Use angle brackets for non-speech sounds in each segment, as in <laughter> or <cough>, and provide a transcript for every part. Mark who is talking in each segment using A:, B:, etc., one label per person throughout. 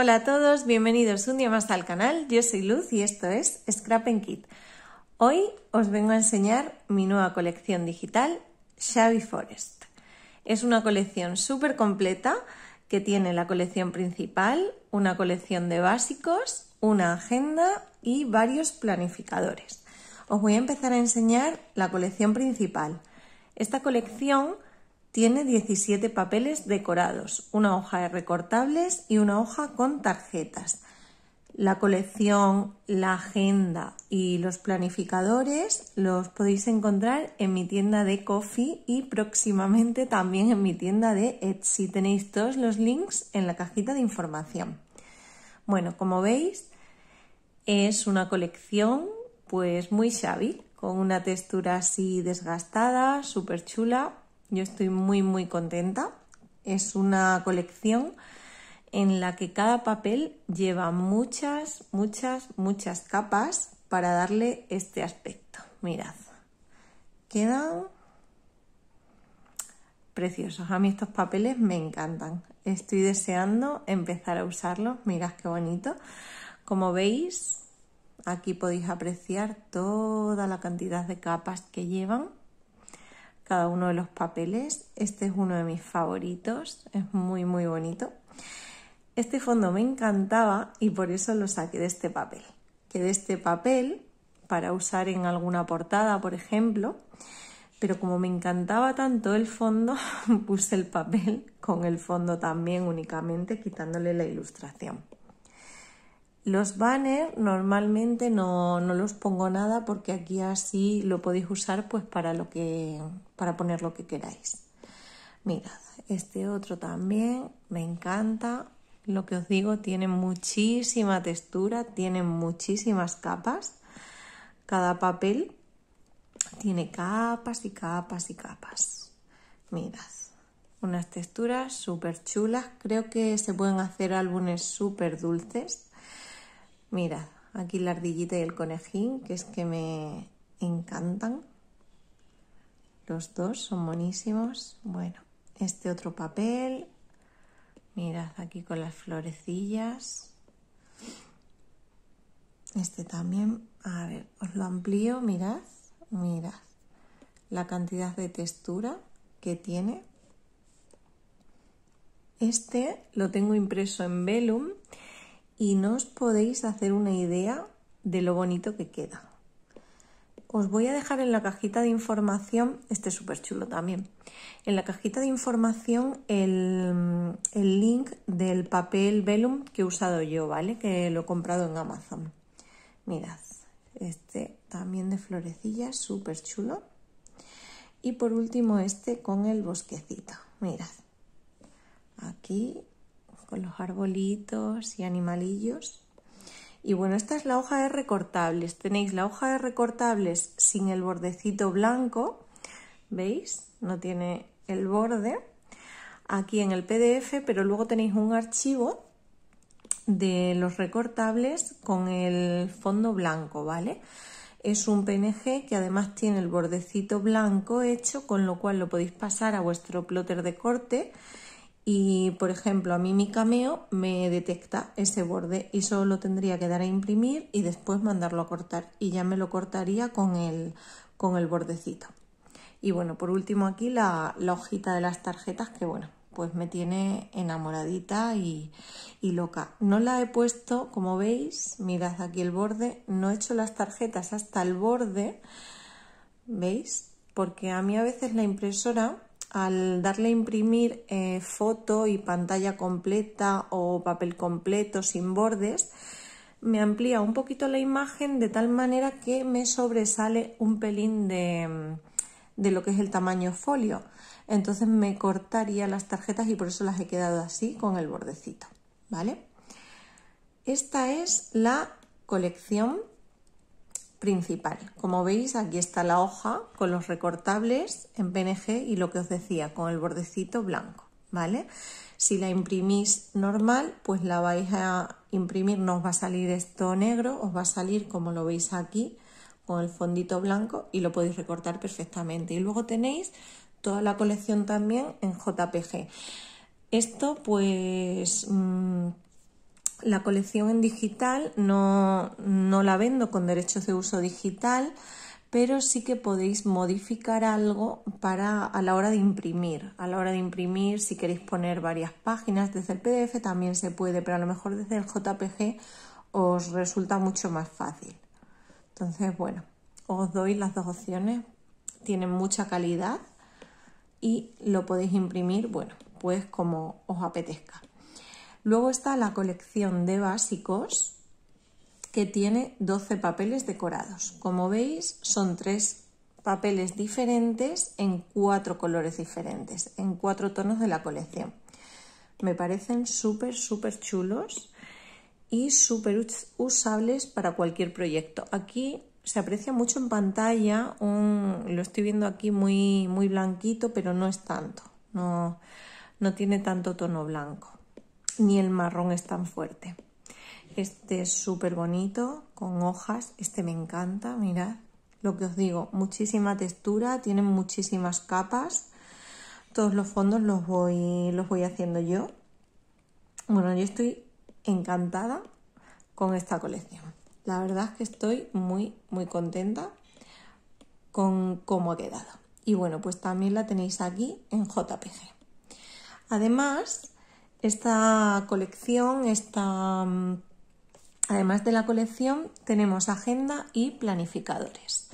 A: Hola a todos, bienvenidos un día más al canal. Yo soy Luz y esto es Scrap Kit. Hoy os vengo a enseñar mi nueva colección digital Shabby Forest. Es una colección súper completa que tiene la colección principal, una colección de básicos, una agenda y varios planificadores. Os voy a empezar a enseñar la colección principal. Esta colección tiene 17 papeles decorados, una hoja de recortables y una hoja con tarjetas. La colección, la agenda y los planificadores los podéis encontrar en mi tienda de Coffee y próximamente también en mi tienda de Etsy. Tenéis todos los links en la cajita de información. Bueno, como veis, es una colección pues muy shabby, con una textura así desgastada, súper chula, yo estoy muy muy contenta. Es una colección en la que cada papel lleva muchas, muchas, muchas capas para darle este aspecto. Mirad, quedan preciosos. A mí estos papeles me encantan. Estoy deseando empezar a usarlos. Mirad qué bonito. Como veis, aquí podéis apreciar toda la cantidad de capas que llevan cada uno de los papeles. Este es uno de mis favoritos, es muy muy bonito. Este fondo me encantaba y por eso lo saqué de este papel. Que de este papel para usar en alguna portada, por ejemplo, pero como me encantaba tanto el fondo, <laughs> puse el papel con el fondo también únicamente quitándole la ilustración. Los banners normalmente no, los pongo nada porque aquí así lo podéis usar pues para lo que para poner lo que queráis. Mirad, este otro también me encanta. Lo que os digo, tiene muchísima textura, tiene muchísimas capas. Cada papel tiene capas y capas y capas. Mirad, unas texturas súper chulas. Creo que se pueden hacer álbumes súper dulces Mirad, aquí la ardillita y el conejín, que es que me encantan. Los dos son buenísimos. Bueno, este otro papel. Mirad, aquí con las florecillas. Este también. A ver, os lo amplío. Mirad, mirad la cantidad de textura que tiene. Este lo tengo impreso en Vellum y no os podéis hacer una idea de lo bonito que queda. Os voy a dejar en la cajita de información, este es súper chulo también, en la cajita de información el, link del papel velum que he usado yo, ¿vale? Que lo he comprado en Amazon. Mirad, este también de florecillas, súper chulo. Y por último este con el bosquecito, mirad. Aquí con los arbolitos y animalillos. Y bueno, esta es la hoja de recortables. Tenéis la hoja de recortables sin el bordecito blanco, ¿veis? No tiene el borde aquí en el PDF, pero luego tenéis un archivo de los recortables con el fondo blanco, ¿vale? Es un PNG que además tiene el bordecito blanco hecho, con lo cual lo podéis pasar a vuestro plotter de corte y por ejemplo a mí mi cameo me detecta ese borde y solo tendría que dar a imprimir y después mandarlo a cortar y ya me lo cortaría con el, con el bordecito. Y bueno, por último aquí la, hojita de las tarjetas que bueno, pues me tiene enamoradita y, y, loca. No la he puesto, como veis, mirad aquí el borde, no he hecho las tarjetas hasta el borde, ¿veis? Porque a mí a veces la impresora al darle a imprimir eh, foto y pantalla completa o papel completo sin bordes, me amplía un poquito la imagen de tal manera que me sobresale un pelín de, de lo que es el tamaño folio. Entonces me cortaría las tarjetas y por eso las he quedado así con el bordecito, ¿vale? Esta es la colección principal. Como veis, aquí está la hoja con los recortables en PNG y lo que os decía, con el bordecito blanco, ¿vale? Si la imprimís normal, pues la vais a imprimir, no os va a salir esto negro, os va a salir como lo veis aquí, con el fondito blanco y lo podéis recortar perfectamente. Y luego tenéis toda la colección también en JPG. Esto pues... Mm, la colección en digital no, no la vendo con derechos de uso digital, pero sí que podéis modificar algo para a la hora de imprimir. A la hora de imprimir, si queréis poner varias páginas desde el PDF también se puede, pero a lo mejor desde el JPG os resulta mucho más fácil. Entonces, bueno, os doy las dos opciones. Tienen mucha calidad y lo podéis imprimir, bueno, pues como os apetezca. Luego está la colección de básicos que tiene 12 papeles decorados. Como veis, son tres papeles diferentes en cuatro colores diferentes, en cuatro tonos de la colección. Me parecen súper, súper chulos y súper usables para cualquier proyecto. Aquí se aprecia mucho en pantalla, lo estoy viendo aquí muy, muy blanquito, pero no es tanto, no tiene tanto tono blanco ni el marrón es tan fuerte. Este es súper bonito, con hojas. Este me encanta, mirad. Lo que os digo, muchísima textura, Tiene muchísimas capas. Todos los fondos los voy, los voy haciendo yo. Bueno, yo estoy encantada con esta colección. La verdad es que estoy muy, muy contenta con cómo ha quedado. Y bueno, pues también la tenéis aquí en JPG. Además, esta colección, mm, además de la colección, tenemos agenda y planificadores.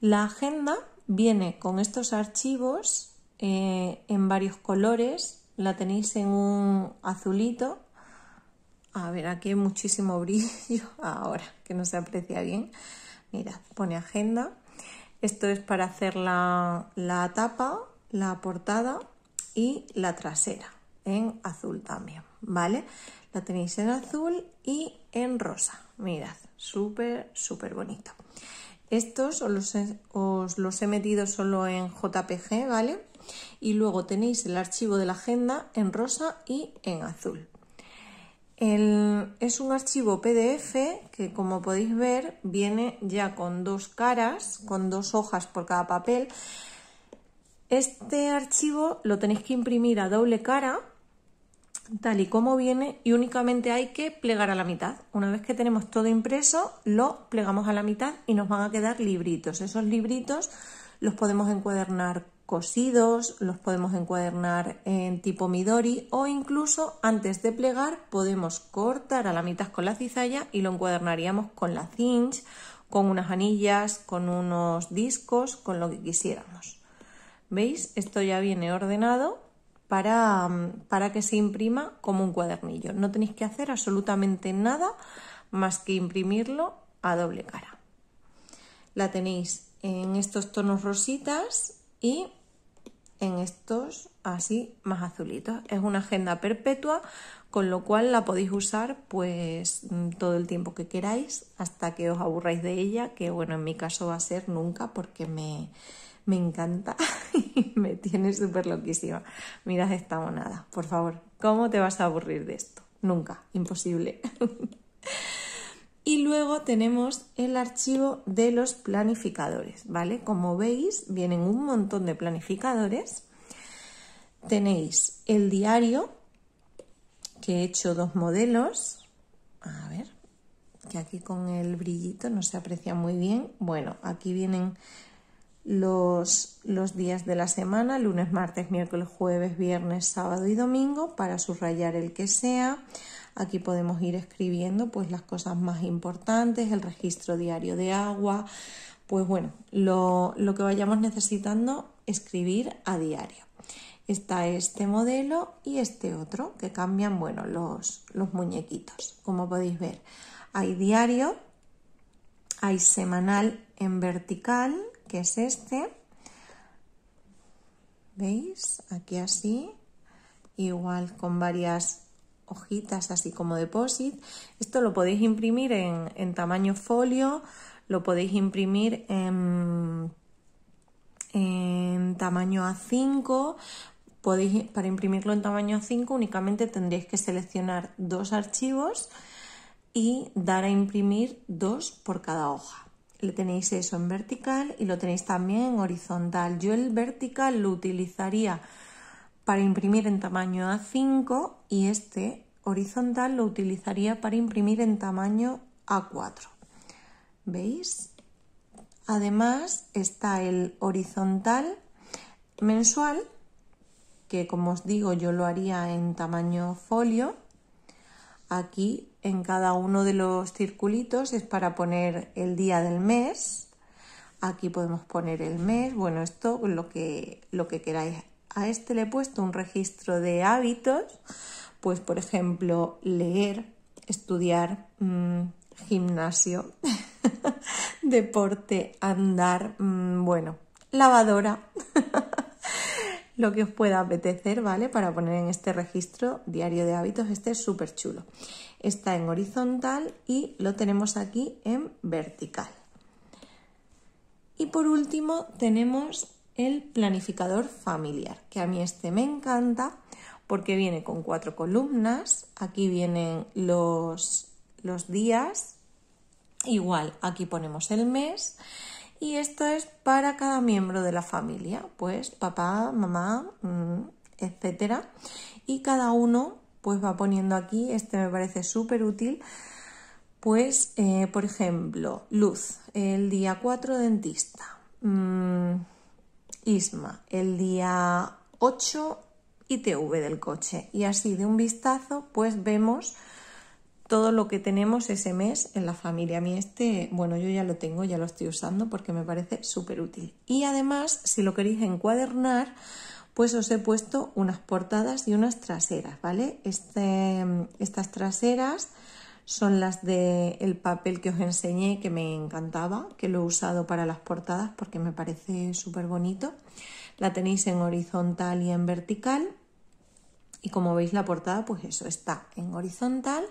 A: La agenda viene con estos archivos eh, en varios colores. La tenéis en un azulito. A ver, aquí hay muchísimo brillo <laughs> ahora, que no se aprecia bien. Mirad, pone agenda. Esto es para hacer la, la tapa, la portada y la trasera en azul también, ¿vale? La tenéis en azul y en rosa. Mirad, súper, súper bonito. Estos os los, he, metido solo en JPG, ¿vale? Y luego tenéis el archivo de la agenda en rosa y en azul. es un archivo PDF que como podéis ver viene ya con dos caras, con dos hojas por cada papel. Este archivo lo tenéis que imprimir a doble cara tal y como viene y únicamente hay que plegar a la mitad. Una vez que tenemos todo impreso, lo plegamos a la mitad y nos van a quedar libritos. Esos libritos los podemos encuadernar cosidos, los podemos encuadernar en tipo Midori o incluso antes de plegar podemos cortar a la mitad con la cizalla y lo encuadernaríamos con la cinch, con unas anillas, con unos discos, con lo que quisiéramos. ¿Veis? Esto ya viene ordenado para, mm, para que se imprima como un cuadernillo. No tenéis que hacer absolutamente nada más que imprimirlo a doble cara. La tenéis en estos tonos rositas y en estos así más azulitos. Es una agenda perpetua, con lo cual la podéis usar pues mm, todo el tiempo que queráis hasta que os aburráis de ella, que bueno, en mi caso va a ser nunca porque me, me encanta <laughs> y me tiene súper loquísima. Mirad esta monada, por favor, ¿cómo te vas a aburrir de esto? Nunca, imposible. <laughs> Y luego tenemos el archivo de los planificadores, ¿vale? Como veis, vienen un montón de planificadores. Tenéis el diario, que he hecho dos modelos. A ver, que aquí con el brillito no se aprecia muy bien. Bueno, aquí vienen los, días de la semana, lunes, martes, miércoles, jueves, viernes, sábado y domingo, para subrayar el que sea. Aquí podemos ir escribiendo pues las cosas más importantes, el registro diario de agua, pues bueno, lo, que vayamos necesitando escribir a diario. Está este modelo y este otro que cambian, bueno, los, los muñequitos, como podéis ver. Hay diario, hay semanal en vertical, que es este. ¿Veis? Aquí así, igual con varias hojitas así como deposit. Esto lo podéis imprimir en, tamaño folio, lo podéis imprimir en, tamaño A5. Podéis, para imprimirlo en tamaño A5 únicamente tendréis que seleccionar dos archivos y dar a imprimir dos por cada hoja. Le tenéis eso en vertical y lo tenéis también en horizontal. Yo el vertical lo utilizaría para imprimir en tamaño A5 y este horizontal lo utilizaría para imprimir en tamaño A4. ¿Veis? Además está el horizontal mensual, que como os digo yo lo haría en tamaño folio Aquí en cada uno de los circulitos es para poner el día del mes. Aquí podemos poner el mes, bueno, esto lo que, lo que queráis. A este le he puesto un registro de hábitos, pues por ejemplo leer, estudiar, mm, gimnasio, <laughs> deporte, andar, mm, bueno, lavadora. <laughs> lo que os pueda apetecer, ¿vale? Para poner en este registro diario de hábitos, este es súper chulo. Está en horizontal y lo tenemos aquí en vertical. Y por último tenemos el planificador familiar, que a mí este me encanta porque viene con cuatro columnas, aquí vienen los, los días, igual aquí ponemos el mes y esto es para cada miembro de la familia, pues papá, mamá, mm, etcétera. Y cada uno pues va poniendo aquí, este me parece súper útil, pues eh, por ejemplo, Luz, el día 4 dentista, mm, Isma, el día 8 ITV del coche. Y así de un vistazo pues vemos todo lo que tenemos ese mes en la familia. A mí este, bueno, yo ya lo tengo, ya lo estoy usando porque me parece súper útil. Y además, si lo queréis encuadernar, pues os he puesto unas portadas y unas traseras, ¿vale? Este, estas traseras son las del el papel que os enseñé que me encantaba, que lo he usado para las portadas porque me parece súper bonito. La tenéis en horizontal y en vertical. Y como veis la portada, pues eso, está en horizontal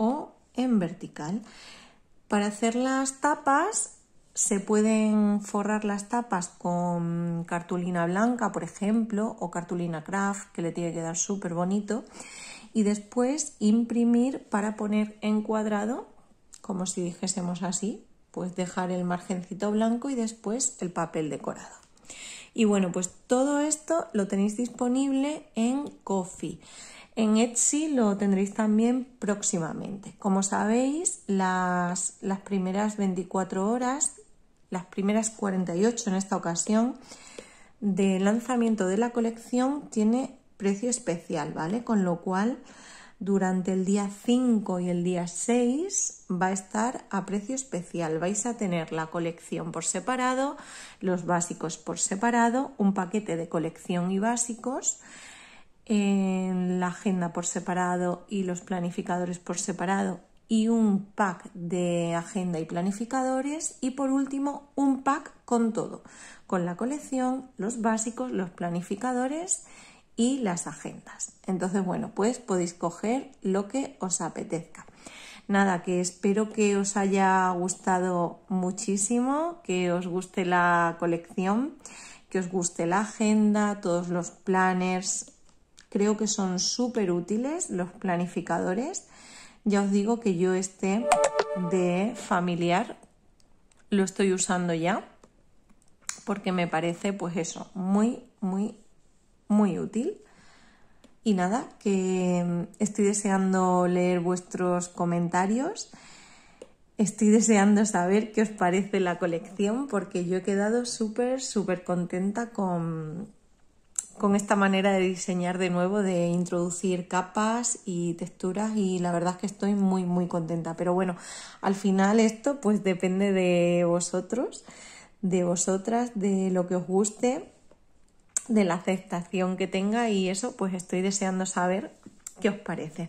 A: o en vertical. Para hacer las tapas se pueden forrar las tapas con cartulina blanca, por ejemplo, o cartulina craft, que le tiene que dar súper bonito, y después imprimir para poner en cuadrado, como si dijésemos así, pues dejar el margencito blanco y después el papel decorado. Y bueno, pues todo esto lo tenéis disponible en Coffee. En Etsy lo tendréis también próximamente. Como sabéis, las, primeras 24 horas, las primeras 48 en esta ocasión, de lanzamiento de la colección tiene precio especial, ¿vale? Con lo cual, durante el día 5 y el día 6 va a estar a precio especial. Vais a tener la colección por separado, los básicos por separado, un paquete de colección y básicos en la agenda por separado y los planificadores por separado y un pack de agenda y planificadores y por último un pack con todo, con la colección, los básicos, los planificadores y las agendas. Entonces, bueno, pues podéis coger lo que os apetezca. Nada, que espero que os haya gustado muchísimo, que os guste la colección, que os guste la agenda, todos los planners, Creo que son súper útiles los planificadores. Ya os digo que yo este de familiar lo estoy usando ya porque me parece pues eso, muy, muy, muy útil. Y nada, que estoy deseando leer vuestros comentarios. Estoy deseando saber qué os parece la colección porque yo he quedado súper, súper contenta con, con esta manera de diseñar de nuevo, de introducir capas y texturas y la verdad es que estoy muy muy contenta. Pero bueno, al final esto pues depende de vosotros, de vosotras, de lo que os guste, de la aceptación que tenga y eso pues estoy deseando saber qué os parece.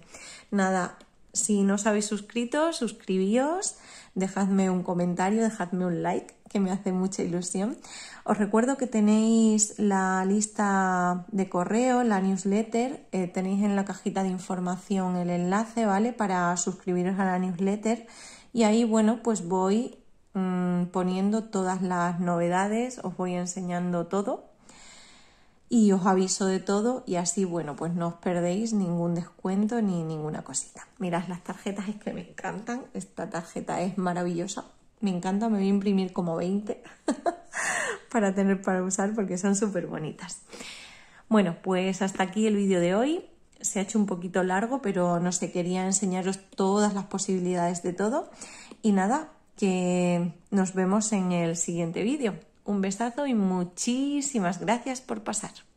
A: Nada, si no os habéis suscrito, suscribíos, dejadme un comentario, dejadme un like que me hace mucha ilusión. Os recuerdo que tenéis la lista de correo, la newsletter, eh, tenéis en la cajita de información el enlace, ¿vale? Para suscribiros a la newsletter y ahí, bueno, pues voy mm, poniendo todas las novedades, os voy enseñando todo y os aviso de todo y así, bueno, pues no os perdéis ningún descuento ni ninguna cosita. Mirad las tarjetas, es que me encantan, esta tarjeta es maravillosa me encanta, me voy a imprimir como 20 <laughs> para tener para usar porque son súper bonitas. Bueno, pues hasta aquí el vídeo de hoy. Se ha hecho un poquito largo, pero no sé, quería enseñaros todas las posibilidades de todo. Y nada, que nos vemos en el siguiente vídeo. Un besazo y muchísimas gracias por pasar.